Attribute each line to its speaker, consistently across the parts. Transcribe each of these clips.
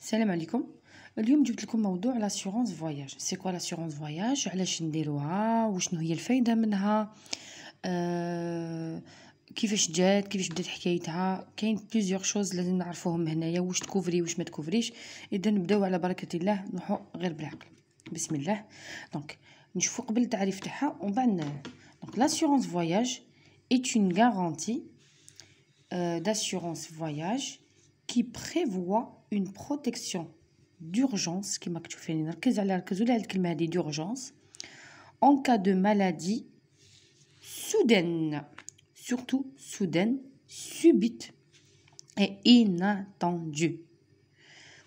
Speaker 1: السلام عليكم اليوم جبت لكم موضوع لاسيورونس فواياج سي كوا لاسيورونس فواياج علاش نديروها وشنو هي الفايده منها أه كيفاش جات كيفاش بدات حكايتها كاين بليزيوغ شوز لازم نعرفوهم هنايا واش تكوفري واش ما تكوفريش اذا نبداو على بركه الله نروحو غير بالعقل بسم الله دونك نشوفو قبل التعريف تاعها ومن بعد دونك لاسيورونس فواياج est اون غارونتي euh, d'assurance voyage qui prévoit une protection d'urgence qui m'a tu dit d'urgence en cas de maladie soudaine surtout soudaine subite et inattendue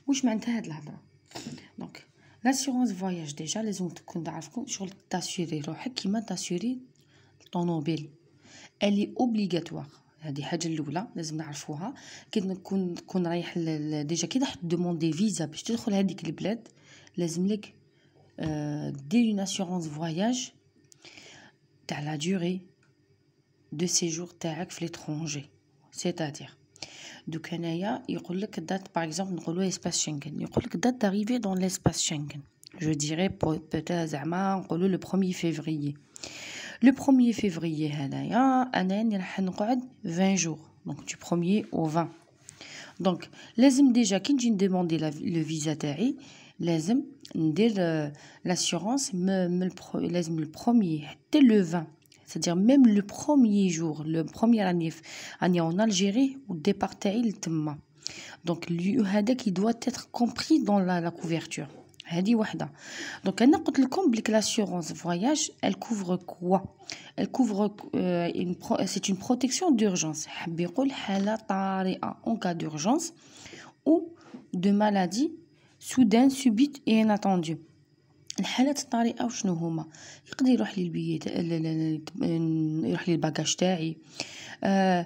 Speaker 1: où je m'intéresse là -bas. donc l'assurance voyage déjà les ont vais t'assurer qui m'a assuré ton mobile elle est obligatoire c'est ce que je veux dire. Déjà, quand vous demandez visa, vous avez une assurance de voyage, la durée de séjour est l'étranger. C'est-à-dire, vous avez une date, par d'arrivée dans l'espace Schengen. Je dirais peut-être que vous le 1er février le 1er février هذايا 20 jours donc du 1er au 20 donc لازم ديجا كي نجي نديموندي le visa تاعي لازم ندير l'assurance لازم البروميي حتى le 20 c'est-à-dire même le premier jour, le premier année, année en Algérie, ou départ تاعي لتما. Donc, هذا qui doit être compris dans la couverture elle dit waada donc elle a quels combles que l'assurance voyage elle couvre quoi elle couvre euh, une pro c'est une protection d'urgence bicol elle attarie à en cas d'urgence ou de maladie soudaine subite et inattendue elle attarie à ou je ne sais pas il va bagage avoir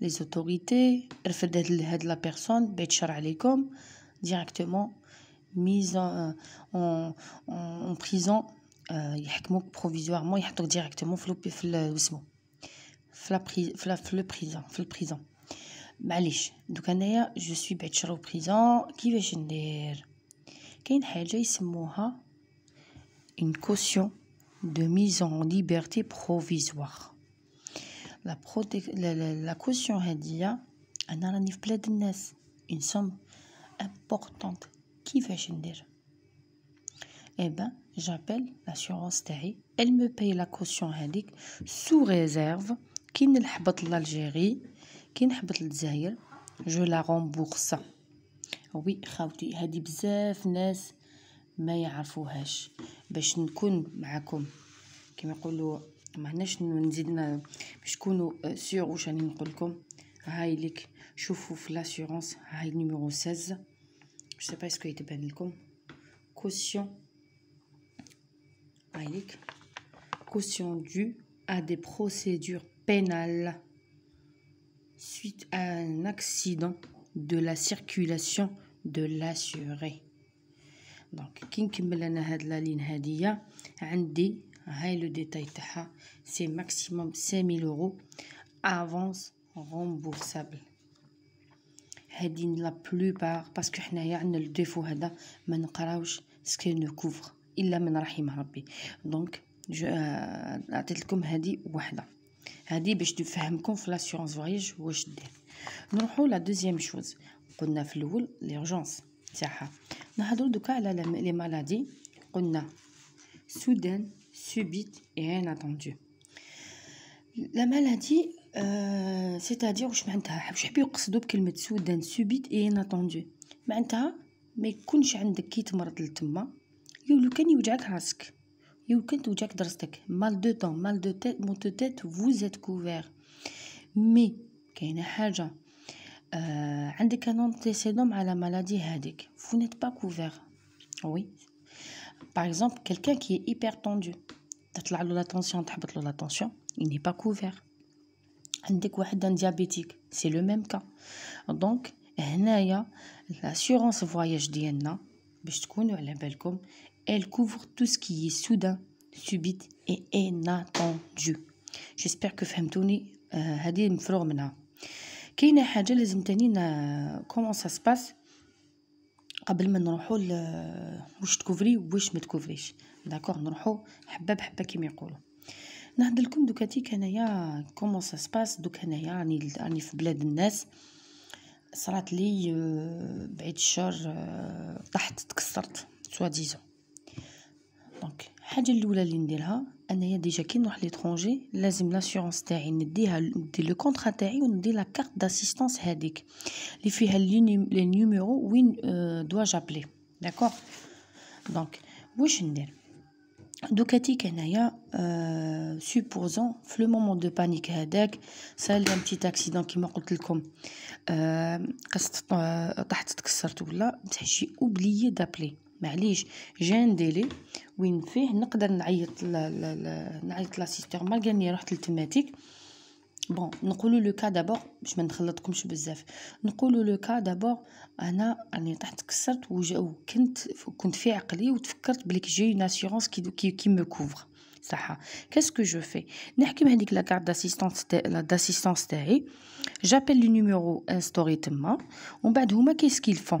Speaker 1: les autorités, la personne, directement mise en, en, en prison, euh, provisoirement, directement le prison, le prison. معليش دوكا انايا je prison. qui veut hein. une caution de mise en liberté provisoire لا بروتيك لا كوسيون هادية انا راني في بلاد الناس اون سوم امبورطونت كيفاش ندير اي با جابيل لاسيورونس تاعي ال مو باي لا caution هاديك سو ريزيرف كي نحبط لالجيري كي نحبط للجزائر جو لا رومبورس وي خاوتي هادي بزاف ناس ما يعرفوهاش باش نكون معكم كما يقولوا Je نزيدنا باش تكونوا سيغ واش راني شوفوا في لاسيورونس نيميرو 16 جو لكم دو à des procédures pénales suite à un accident de la circulation de l'assuré. Donc, qui نكمل انا le détail de C'est maximum de 5000 euros avance remboursable. la plupart. Parce qu'on a le défaut de ne pas connaître ce qui nous couvre. Donc, je vous donne ceci. C'est pour que vous compreniez l'assurance-vrije et ce que je dis. La deuxième chose, c'est l'urgence. Nous avons les maladies, on a soudain, subite et inattendue. La maladie, euh, c'est-à-dire واش معناتها واش حبيو يقصدوا بكلمه سودان سوبيت اي اناتوندو معناتها ما يكونش عندك كي تمرض لتما يولو كان يوجعك راسك يولو كان توجعك دراستك مال دو طون مال دو تيت مو دو تيت فوزيت كوفير مي كاينه حاجه آه عندك ان انتيسيدون مع مالادي هذيك فو نيت با كوفير وي Par exemple, quelqu'un qui est hyper tendu, tension, il n'est pas couvert. Un diabétique, c'est le même cas. Donc, l'assurance voyage DNA, elle couvre tout ce qui est soudain, subit et inattendu. J'espère que فهمتوني a مفروغ لازم comment ça se passe قبل ما نروحو واش تكوفري واش ما تكوفريش داكوغ نروحو حبه بحبه كيما يقولوا نهضر لكم دوكا تيك انايا كومون سا سباس دوك انايا راني راني في بلاد الناس صرات لي آه، بعيد الشر آه، طحت تكسرت سوا ديزون دونك الحاجه الاولى اللي نديرها déjà a déjà quitté l'étranger, l'assurance territoriale, le contrat de la carte d'assistance les Si le dois-je appeler D'accord Donc, oui, je suis là. Donc, si a le moment de panique HEDEC, petit accident qui m'a coûté comme... que d'appeler. معليش جا ديلي وين فيه نقدر نعيط ل ل ل نعيط لاسيستور مالقاني رحت لتماتيك بون نقولوا لو كا دابور باش ما نخلطكمش بزاف نقولوا لو كا دابور انا راني طحت كسرت وكنت كنت في عقلي وتفكرت بلي جي اون اسيورونس كي كي, كي مو كوفر صح كاسكو جو في نحكم هذيك لا كارت داسيستونس داسيستونس تاعي جابيل لو نيميرو انستوري تما ومن بعد هما كيسكيل فون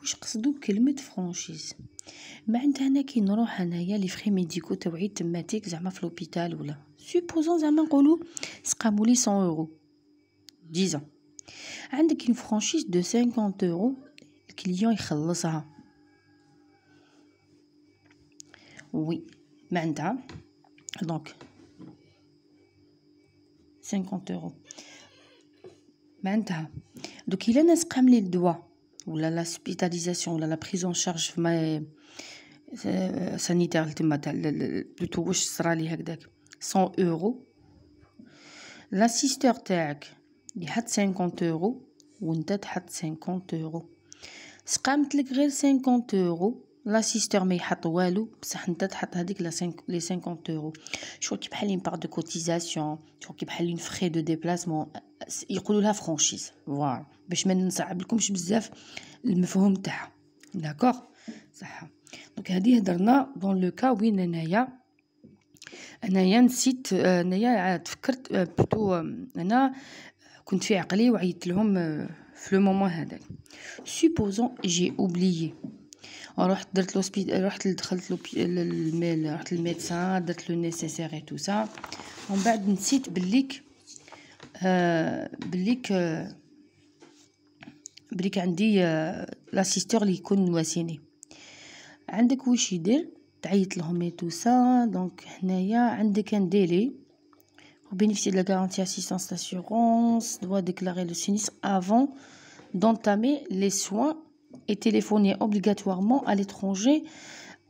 Speaker 1: Qu'est-ce que c'est que la franchise Maintenant à dire qu'on voit ici les frais médicaux, les thématiques, comme à l'hôpital ou là. Supposons, comme on dit, qu'on a 100 euros. Disons. On a une franchise de 50 euros. Le client la finit. Oui. Maintenant. Donc. 50 euros. Maintenant. Donc, il a 50 euros l'hospitalisation la prise en charge euh, sanitaire le plutôt ce sera les 100 euros l'assisteur tech il a 50 euros ou une tête 50 euros Si لك غير 50 euros, لاسيستور ما يحط والو 50 euros شو كي بحال ان بار une كوتيزاسيون de déplacement بحال une frais de يقولوا لها فرانشيز فوالا باش ما نصعب لكمش بزاف المفهوم تاعها داكوغ صح دونك هذه هضرنا دون لو كا وين انايا انايا نسيت انايا آه، تفكرت بلوتو آه، آه، انا كنت في عقلي وعيت لهم في لو مومون هذاك سوبوزون جي اوبليي رحت درت سبيد رحت دخلت للميل رحت للميدسان درت لو نيسيسير اي تو سا ومن بعد نسيت بليك بليك بليك عندي لاسيستور اللي يكون واسيني عندك واش يدير تعيط لهم اي donc' pour bénéficier de la garantie assistance d'assurance doit déclarer le sinistre avant d'entamer les soins et téléphoner obligatoirement à l'étranger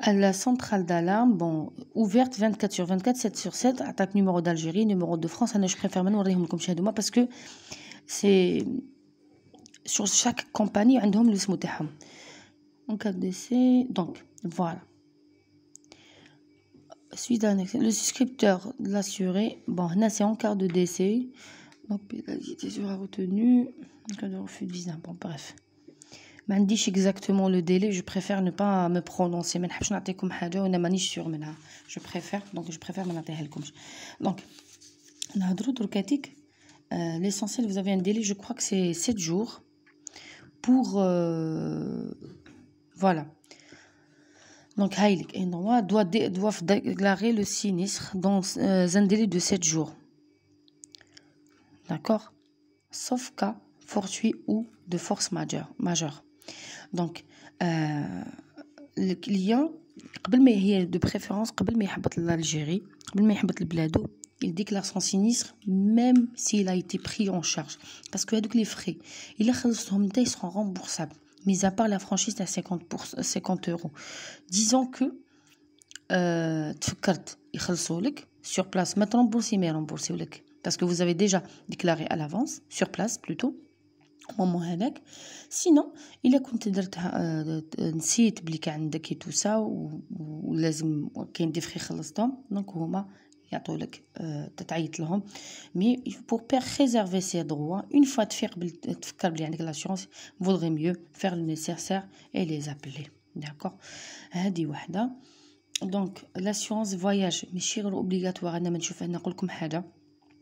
Speaker 1: la centrale d'alarme, bon, ouverte 24 sur 24, 7 sur 7, attaque numéro d'Algérie, numéro de France. Je préfère maintenant vous comme chez moi parce que c'est sur chaque compagnie, un ont le smoutaham. En cas de décès, donc, voilà. Suite à le suscripteur de l'assuré, bon, là c'est en cas de décès, donc pénalité sera retenue, en cas de refus de visa, bon, bref. Je exactement le délai je préfère ne pas me prononcer برونونسي ما Je préfère حاجه وانا donc Je euh, l'essentiel vous avez un délai je crois que c'est 7 jours pour euh, voilà donc Haïlik et Noa doivent, déclarer le sinistre dans euh, un délai de 7 jours. D'accord Sauf cas fortuit ou de force majeure. majeure. Donc, euh, le client, قبل ما هي قبل ما يحبط قبل il déclare son sinistre même s'il a été pris en charge parce que les frais il ils seront remboursables mis à part la franchise à 50 50 euros disons que euh, sur place maintenant remboursé mais remboursé parce que vous avez déjà déclaré à l'avance sur place plutôt مومون هذاك سينو الا كنت درتها آه، نسيت بلي كان عندك كي توسا ولازم كاين دي فخي خلصتهم دونك هما يعطولك آه، تعيط لهم مي بور بريزيرفي سي دروا اون فوا تفيق بل... تفكر بلي عندك لاشونس فودغي ميو فير لو نيسيرسير اي لي زابلي داكور هادي وحده دونك لا فواياج ماشي غير اوبليغاتوار انا ما نشوف انا نقول لكم حاجه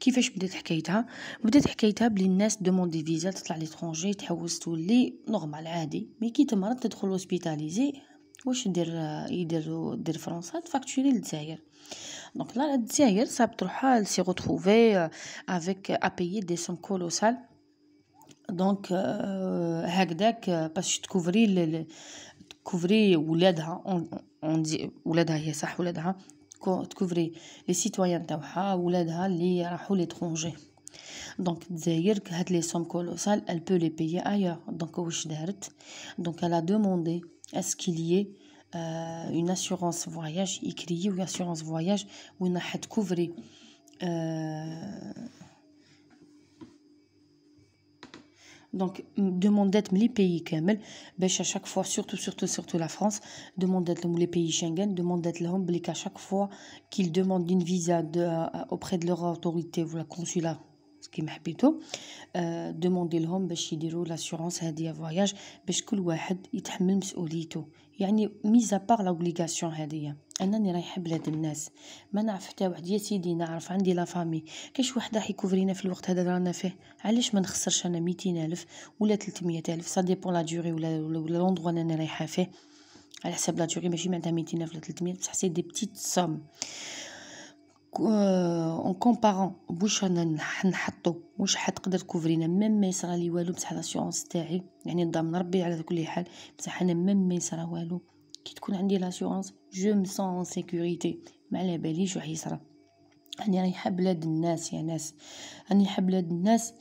Speaker 1: كيفاش بدات حكايتها بدات حكايتها بلي الناس دوموندي فيزا تطلع لترونجي تحوس تولي نورمال عادي مي كي تمرض تدخل هوسبيتاليزي واش دير يديرو دير فرنسا تفاكتوري للجزائر دونك لا الجزائر صابت روحها سي غوتروفي افيك ابيي دي سوم كولوسال دونك هكذاك باش تكوفري تكوفري ولادها اون ولادها هي صح ولادها couvrir les citoyens d'Aouha ou les enfants qui vont à l'étranger donc c'est-à-dire que sommes colossales, elle peut les payer ailleurs donc elle a demandé est-ce qu'il y ait euh, une assurance voyage écrit ou une assurance voyage où on a couvrir euh, Donc, demande d'être les pays Kamel, ben, à chaque fois, surtout, surtout, surtout la France, demande d'être les pays Schengen, demande d'être les Humblic à chaque fois qu'ils demandent une visa de, euh, euh, auprès de leur autorité ou la consulat. Ce qui m'a plutôt euh, demandé le homme, bah, je l'assurance à des voyages, bah, je coule, ouais, il y a une mise à part l'obligation, انني رايحه بلاد الناس ما نعرف حتى واحد يا سيدي نعرف عندي لا فامي كاش وحده واحد راح يكوفرينا في الوقت هذا رانا فيه علاش ما نخسرش انا ميتين الف ولا الف سا بون لا ديوري ولا ولا انا رايحه فيه على حساب لا ديوري ماشي معناتها الف ولا 300 بصح سي دي بتيت سوم اون كومبارون بوش انا نحطو واش حتقدر تكوفرينا ميم ما يصرى لي والو بصح لاسيونس تاعي يعني ضامن ربي على كل حال بصح انا ميم ما يصرى والو كي تكون عندي لاسيونس جو مي سون ان سيكوريتي ما على باليش واش يصرى راني رايحه بلاد الناس يا ناس راني حاب بلاد الناس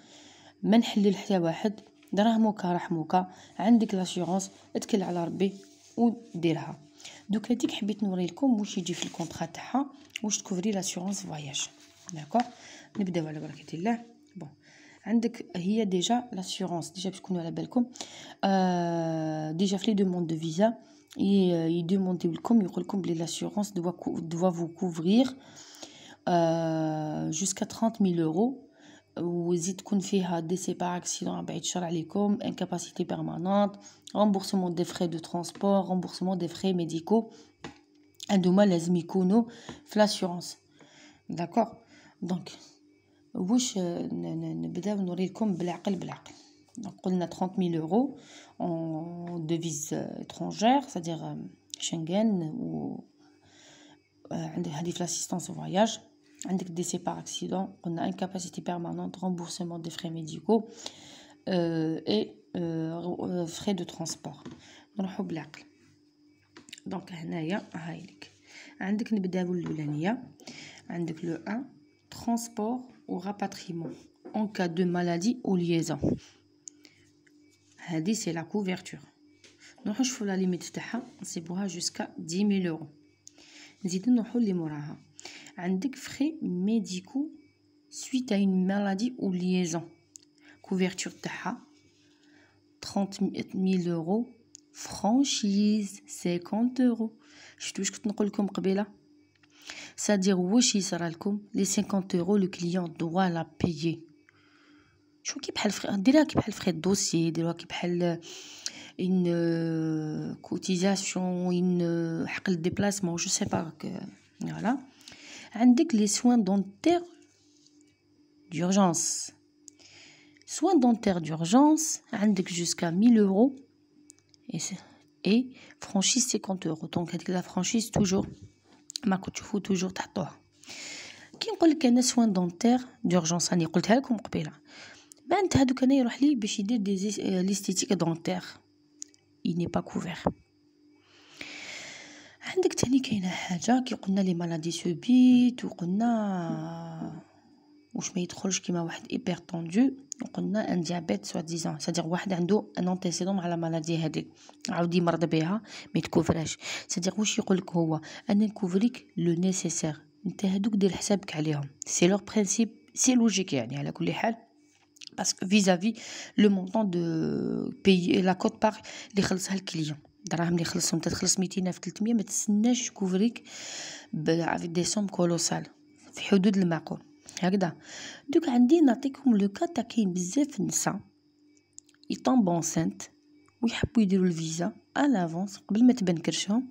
Speaker 1: ما نحلل حتى واحد دراهمك رحموك عندك لاسيونس اتكل على ربي وديرها دوك هذيك حبيت نوري لكم واش يجي في الكونطرا تاعها واش تكوفري لاسيونس فواياج داكور نبداو على بركه الله بون عندك هي ديجا لاسيونس ديجا باش تكونوا على بالكم آه ديجا في لي دوموند دو فيزا et il demande comme que l'assurance doit vous couvrir jusqu'à 30 000 euros vous êtes confié à décès par accident à incapacité permanente, remboursement des frais de transport, remboursement des frais médicaux, un micro micono, l'assurance. D'accord Donc, vous ne vous comme blague. Donc, on a 30 000 euros en devise euh, étrangère, c'est-à-dire euh, Schengen ou euh, l'assistance au voyage. un décès par accident, on a une capacité permanente, remboursement des frais médicaux et frais de transport. Donc, بالعقل 1 transport ou rapatriement en cas de maladie ou liaison هذه سي لا كوفيرتور نروحو لا ليميت تاعها جوسكا 10000 يورو موراها عندك suite à une maladie ou liaison. Couverture 30 000 euros. Franchise 50 euros. Je touche que C'est-à-dire, les 50 euros, le client doit la payer. Qui parle de la qui frais de dossier, de la qui une euh, cotisation, une déplacement, euh, je sais pas que voilà. Indique les soins dentaires d'urgence, soins dentaires d'urgence, indique jusqu'à 1000 euros et franchise 50 euros. Donc la franchise, toujours ma couture, toujours ta toi qui n'a pas le soins dentaires d'urgence à là بانت هادوك انا يروح لي باش يدير دي ليستيتيك دونتير ني با كوفير عندك تاني كاينه حاجه كي قلنا لي مالادي سوبيت وقلنا واش ما يدخلش كيما واحد طوندو وقلنا ان ديابيت سوا ديزون سادير واحد عنده ان انتيسيدون على مالادي هذيك عاود يمرض بها ما تكوفراش سادير واش يقول هو انا نكوفريك لو نيسيسير انت هادوك دير حسابك عليهم سي لور برينسيپ سي لوجيك يعني على كل حال parce vis-à-vis le montant de payer la cote par les خلص الكليون دراهم اللي خلصهم تتخلص 200 في 300 ما تستناش كولوسال في حدود المعقول هكذا عندي نعطيكم لو ويحبوا يديروا الفيزا قبل ما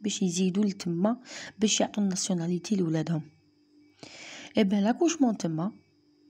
Speaker 1: باش يزيدوا لتما باش يعطوا الناسيوناليتي لولادهم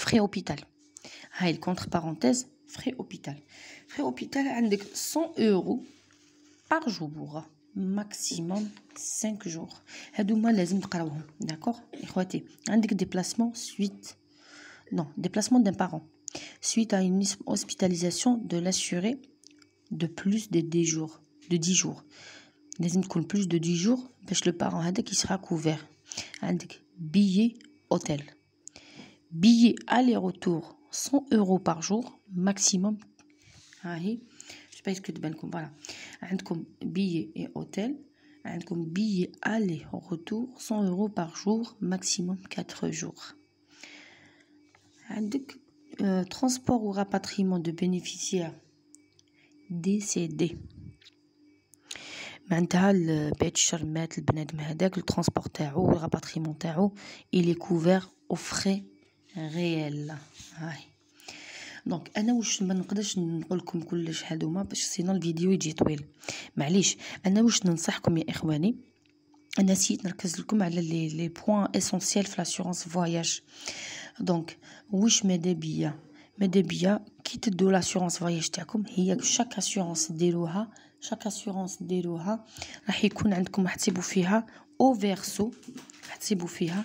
Speaker 1: frais hôpital. Ah, contre parenthèse, frais hôpital. Frais hôpital, 100 euros par jour. Hein. Maximum 5 jours. Hadouma, les tqrawhom. D'accord Ikhwati, عندك déplacement suite non, déplacement d'un parent suite à une hospitalisation de l'assuré de plus de 10 jours. De 10 jours. لازم تكون plus de 10 jours le parent hein, qui sera couvert. عندك hein, billet hôtel billet aller-retour 100 euros par jour maximum. Ah, Je sais pas ce que tu veux Voilà. billet et hôtel. Comme billet aller-retour 100 euros par jour maximum 4 jours. Euh, transport ou rapatriement de bénéficiaires décédés. Maintenant, euh, le transport ou le rapatriement il est couvert aux frais غيال هاي دونك انا واش ما نقدرش نقول لكم كلش هادوما باش سينو الفيديو يجي طويل معليش انا واش ننصحكم يا اخواني انا نسيت نركز لكم على لي لي بوين اسونسييل في لاسيورونس فواياج دونك واش ما دابيا ما دابيا كي تدو لاسيورونس فواياج تاعكم هي شاك اسيورونس ديروها شاك اسيورونس ديروها راح يكون عندكم راح فيها او فيرسو راح فيها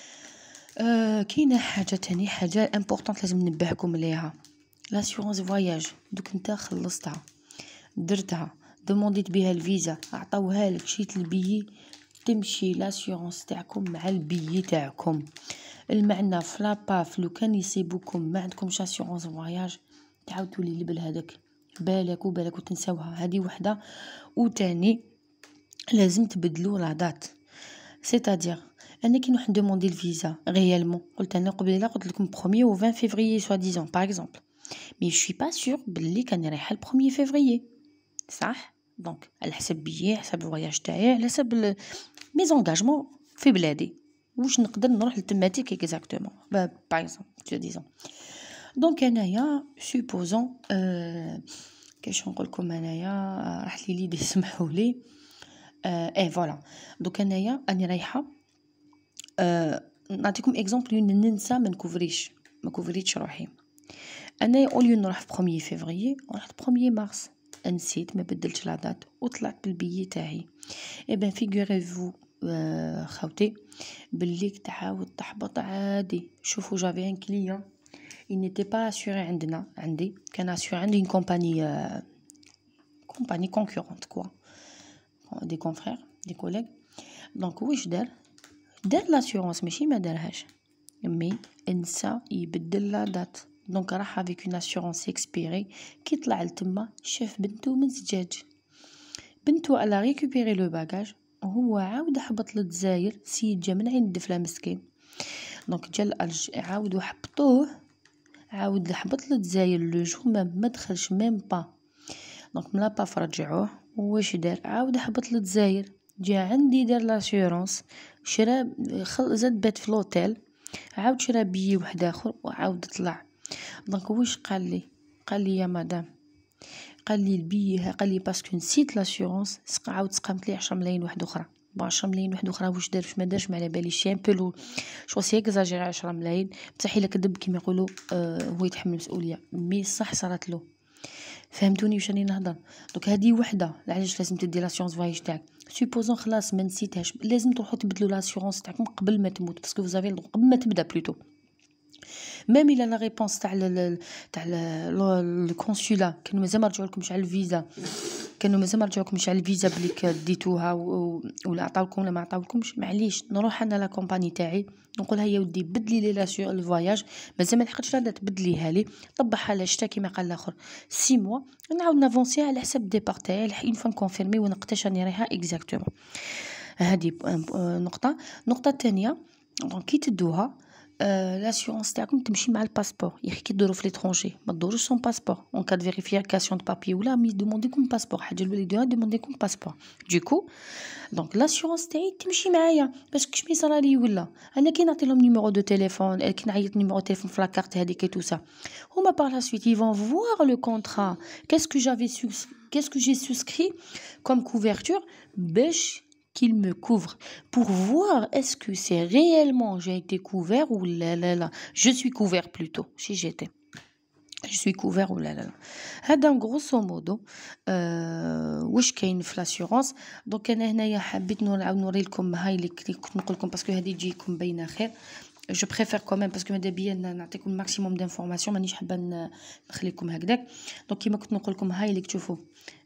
Speaker 1: كاينه حاجه تاني حاجه امبورطون لازم نبهكم ليها لاسيورونس فواياج دوك نتا خلصتها درتها دومونديت بها الفيزا عطاوها لك شيت البيي تمشي لاسيورونس تاعكم مع البيي تاعكم المعنى فلاباف لو كان يصيبوكم ما عندكمش اسيورونس فواياج تعاودوا لي لبل هذاك بالك وبالك وتنساوها هذه وحده وتاني لازم تبدلوا لا دات C'est-à-dire, on a demandé le visa réellement. On a le ou au 20 février, soi-disant, par exemple. Mais je ne suis pas sûr ait a le 1er février. Ça Donc, elle a billet, elle a le voyage d'ailleurs, elle a mes engagements faibles. Ou je ne peux pas le thématique exactement. Bah, par exemple, soi-disant. Donc, y a, supposons, qu'elle euh, qu'est-ce qu'on a dit, a dit, on آه ايه فوالا دوك انايا راني رايحه نعطيكم اكزومبل ننسى ما نكوفريش ما كوفريتش روحي انايا اوليو نروح في 1 فيفري رحت 1 مارس نسيت ما بدلتش لا دات وطلعت بالبيي تاعي اي بان فيغوريفو آه خاوتي بليك تعاود تحبط عادي شوفوا جافي ان كليون il n'était pas assuré عندنا عندي كان assuré عندي une compagnie euh, compagnie concurrente quoi دي كونفرير دي كوليغ دونك واش دار دار لاسيورونس ماشي ما دارهاش مي انسى يبدل لا دات دونك راح افيك اون qui est كي طلع لتما شاف بنتو من زجاج بنتو على ريكوبيري لو باجاج هو عاود هبط للجزائر سيد جا من عين الدفله مسكين دونك جا الارج عاودو حبطوه عاود هبط للجزائر لو جو ما دخلش ميم با دونك ملا با فرجعوه واش دار عاود هبط للجزائر جا عندي دار لاشيرونس شرا خل زاد بات في لوتيل عاود شرا بيي واحد اخر وعاود طلع دونك واش قال لي قال لي يا مدام قال لي البيي قال لي باسكو نسيت لاشيرونس عاود سقامت لي 10 ملايين واحد اخرى ب 10 ملايين واحد اخرى واش دار واش ما دارش ما على باليش ان بو شو سي اكزاجيري 10 ملايين بصح الا كذب كيما يقولوا آه هو يتحمل المسؤوليه مي صح صارت له فهمتوني واش راني نهضر دوك هادي وحده علاش لازم تدي لاسيونس فواياج تاعك سوبوزون خلاص ما نسيتهاش لازم تروحوا تبدلوا لاسيونس تاعكم قبل ما تموت باسكو فوزافي قبل ما تبدا بلوتو ميم الا لا ريبونس تاع ال تاع الكونسولا كان مازال ما رجعولكمش على الفيزا كانوا مازال ما رجعوكمش على الفيزا بلي ديتوها و... ولا عطاولكم ولا ما عطاولكمش معليش نروح انا لا كومباني تاعي نقولها يا ودي بدلي لي لاسيو الفواياج مازال ما لحقتش لا تبدليها لي طبعها على شتا كيما قال الاخر سي موا نعاود نافونسي على حسب ديبار تاعي اون فوا كونفيرمي ونقتاش راني رايحه اكزاكتومون هذه آه، نقطه النقطه الثانيه كي تدوها Euh, l'assurance est à tu me passeport. l'étranger. Bah, son passeport en cas de vérification de papier. Il a demander passeport. Du coup, donc l'assurance hein. parce que je me la là. un numéro de téléphone. numéro de téléphone. Par la suite, ils vont voir le contrat. Qu'est-ce que j'ai souscrit comme couverture qu'il me couvre pour voir est-ce que c'est réellement j'ai été couvert ou là là là je suis couvert plutôt si j'étais je suis couvert ou là là là ah, dans grosso modo wesh euh, kayn f l'assurance donc انا هنايا حبيت نلعب نوريلكم هاي اللي كنت نقول لكم باسكو هذه تجيكم باينه خير je préfère quand même parce que مادابيا le maximum d'informations مانيش حابه نخليكم هكذاك دونك كيما كنت نقول لكم هاي اللي تشوفوا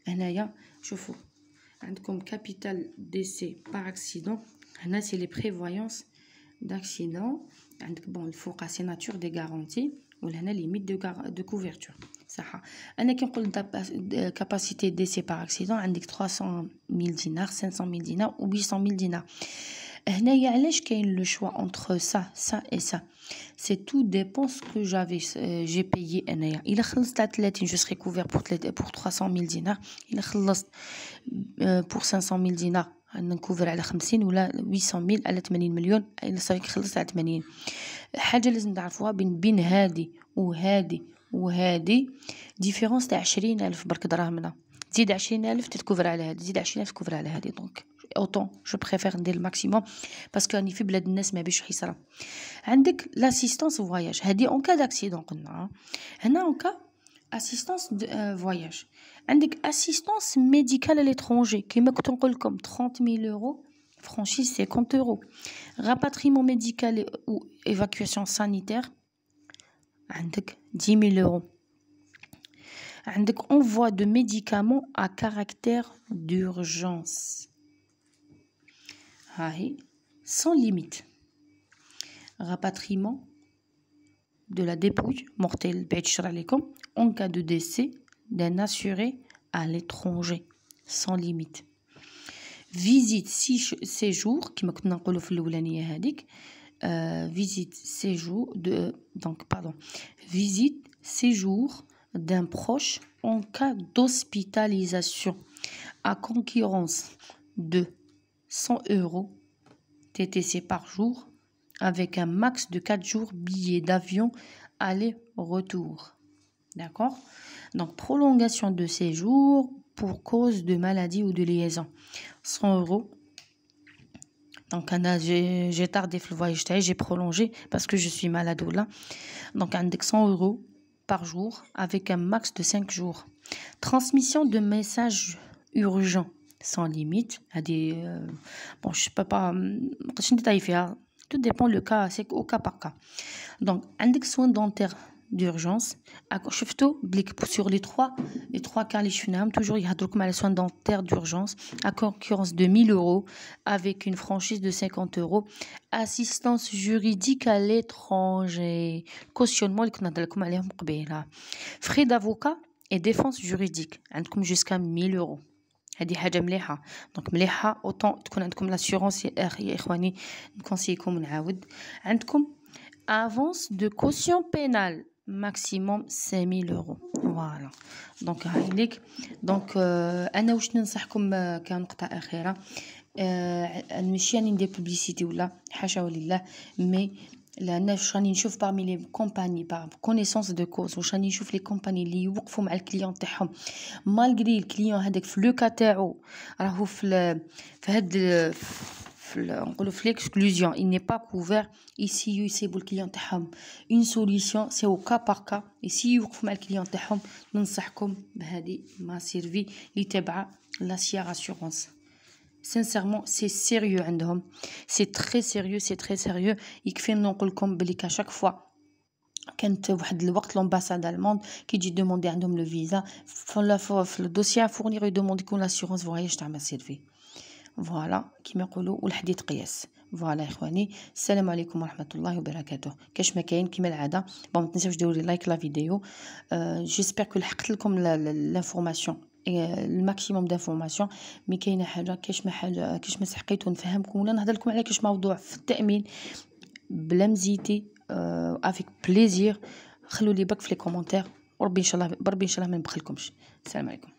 Speaker 1: هنايا شوفوا comme capital décès par accident c'est les prévoyances d'accident bon il c'est nature des garanties ou limite de, de couverture صح capacité d'essai par accident 300 000 dinars 500 000 dinars ou 800 000 dinars هنايا علاش كاين لو شوا اونتر سا سا اي سا سي تو ديبونس كو جافي جي بيي انايا الا خلصت على 30 جو سري كوفير بور 300 ميل دينار الا خلصت بور 500 ميل دينار نكوفر على 50 ولا 800000 على 80 مليون الا صافي خلصت على 80 حاجه لازم تعرفوها بين بين هادي وهادي وهادي ديفيرونس تاع 20000 برك دراهمنا تزيد 20000 تتكوفر على هادي تزيد 20000 تكوفر على هادي دونك autant je préfère dès le maximum parce qu'en effet bled mais hisra l'assistance voyage en cas d'accident قلنا هنا hein. cas assistance de euh, voyage عندك assistance médicale à l'étranger qui me coûte comme 30 000 euros franchise 50 euros rapatriement médical ou évacuation sanitaire عندك 10 000 euros عندك envoi de médicaments à caractère d'urgence sans limite. Rapatriement de la dépouille mortelle en cas de décès d'un assuré à l'étranger sans limite. Visite séjour qui euh, visite séjour de donc pardon visite séjour d'un proche en cas d'hospitalisation à concurrence de 100 euros TTC par jour avec un max de 4 jours billets d'avion aller-retour. D'accord Donc prolongation de séjour pour cause de maladie ou de liaison. 100 euros. Donc j'ai tardé le voyage, j'ai prolongé parce que je suis malade là. Donc index 100 euros par jour avec un max de 5 jours. Transmission de messages urgents sans limite à des euh, bon je peux pas hum, je ne détaille pas tout dépend le cas c'est au cas par cas donc index soins dentaires d'urgence sur les trois les trois cas les chunam toujours il y donc des soins dentaires d'urgence à concurrence de 1000 euros avec une franchise de 50 euros assistance juridique à l'étranger cautionnement frais d'avocat et défense juridique jusqu'à 1000 euros هذه حاجه مليحه دونك مليحه اوطون تكون عندكم لاسيورونس يا اخ يا اخواني نكونسيكم نعاود عندكم افونس دو كوسيون بينال ماكسيموم 5000 يورو فوالا دونك هاي ليك دونك آه، انا واش ننصحكم آه، كنقطه اخيره آه ماشي راني يعني ندير بوبليسيتي ولا حاشا ولله مي la neuf chani nchouf parmi les compagnies par connaissance de cause ou chani nchouf les compagnies li youkfou ma'al client tahom malgré le client hadak le kata'o rahou f le f had le l'exclusion il n'est pas couvert ici yu c'est pour le client hum. une solution c'est au cas par cas et si youkfou ma'al client tahom nous nsahkoum bahadi ben, ma servi li teba la sierra assurance sincèrement, c'est sérieux. C'est très sérieux, c'est très sérieux. Il fait un comme à chaque fois. Quand euh, l'ambassade allemande qui dit demander un le visa, le dossier à fournir et demander qu'on l'assurance voyage ma Voilà, qui me dit Voilà, Salam alaikum wa rahmatullahi wa barakatuh. je me qui Bon, je vous like la vidéo. Euh, j'espère que vous comme l'information. آه، الماكسيموم دافورماسيون مي كاينه حاجه كاش ما حاجه كاش ما سحقيتو نفهمكم ولا نهضر لكم على كاش موضوع في التامين بلا مزيتي آه افيك بليزير خلوا لي باك في لي كومونتير وربي ان شاء الله بربي ان شاء الله ما نبخلكمش السلام عليكم